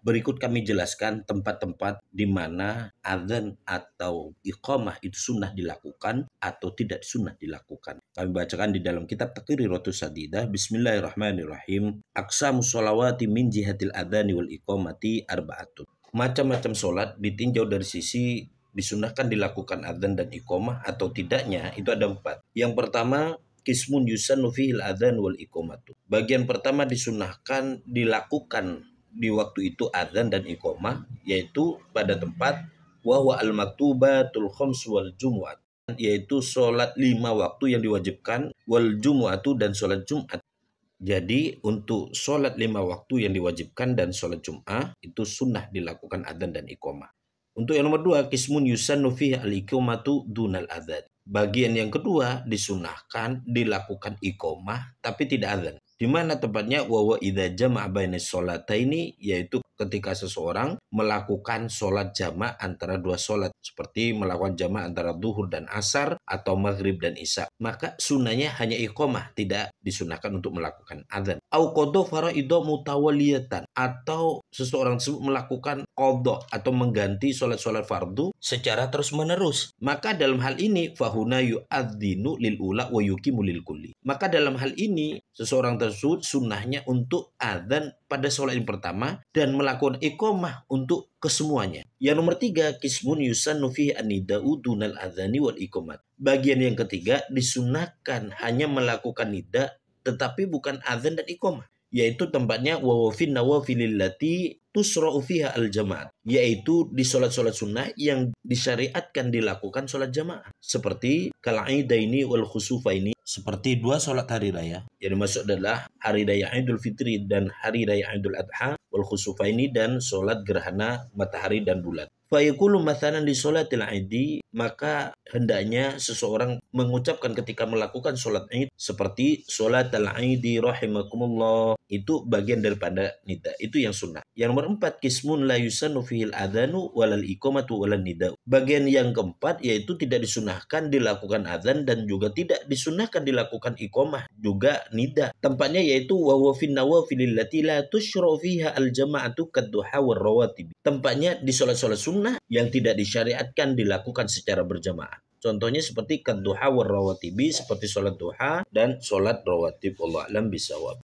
Berikut kami jelaskan tempat-tempat di mana adzan atau iqamah itu sunnah dilakukan atau tidak sunnah dilakukan. Kami bacakan di dalam kitab Takiri rotus Sadidah, Bismillahirrahmanirrahim. Aksamu sholawati min jihatil adhani wal iqamati arba'atun. Macam-macam sholat ditinjau dari sisi disunahkan dilakukan adzan dan iqamah atau tidaknya itu ada empat. Yang pertama kismun yusannu fihil adzan wal iqamatu. Bagian pertama disunahkan dilakukan di waktu itu azan dan iqomah yaitu pada tempat wahwa al maktubatul khams wal jumuat yaitu sholat lima waktu yang diwajibkan wal jumuatu dan sholat jumat jadi untuk sholat lima waktu yang diwajibkan dan sholat jum'ah itu sunnah dilakukan adzan dan iqomah. Untuk yang nomor dua, kismun yusan fihi al-iqomatu dunal adzan. Bagian yang kedua disunahkan dilakukan iqomah tapi tidak adzan di mana tempatnya wawa idza jama' baina ini yaitu ketika seseorang melakukan sholat jama' antara dua sholat seperti melakukan jama' antara duhur dan asar atau maghrib dan isya maka sunahnya hanya iqomah tidak disunahkan untuk melakukan adzan au qadha faraidah mutawaliyatan atau seseorang tersebut melakukan qodoh atau mengganti sholat-sholat fardu secara terus-menerus maka dalam hal ini fahuna yu'adzinu lil ula wa yukimu lil maka dalam hal ini seseorang tersebut tersebut sunnahnya untuk adzan pada sholat yang pertama dan melakukan ikomah untuk kesemuanya. Yang nomor tiga, kismun yusan nufi anidau dunal adzani wal iqomat. Bagian yang ketiga, disunahkan hanya melakukan nida tetapi bukan adzan dan ikomah. yaitu tempatnya wawafin nawafilillati tusra'u fiha al jamaat yaitu di sholat-sholat sunnah yang disyariatkan dilakukan sholat jamaah seperti kalaidaini wal khusufaini seperti dua sholat hari raya. Yang dimaksud adalah hari raya Idul Fitri dan hari raya Idul Adha wal khusufaini dan sholat gerhana matahari dan bulan. Fayakulu mathanan di sholatil idi maka hendaknya seseorang mengucapkan ketika melakukan sholat id seperti sholat idi rahimakumullah itu bagian daripada nida. Itu yang sunnah. Yang nomor empat, kismun la yusanu fihil adhanu walal iqamatu walal nida. Bagian yang keempat, yaitu tidak disunahkan dilakukan adhan dan juga tidak disunahkan dilakukan ikomah. Juga nida. Tempatnya yaitu wahuwa fin nawafilillati la tushro fiha al jama'atu kadduha rawatib Tempatnya di sholat-sholat sunnah yang tidak disyariatkan dilakukan secara berjamaah. Contohnya seperti war rawatibi seperti sholat duha dan sholat rawatib. Allah alam bisawab.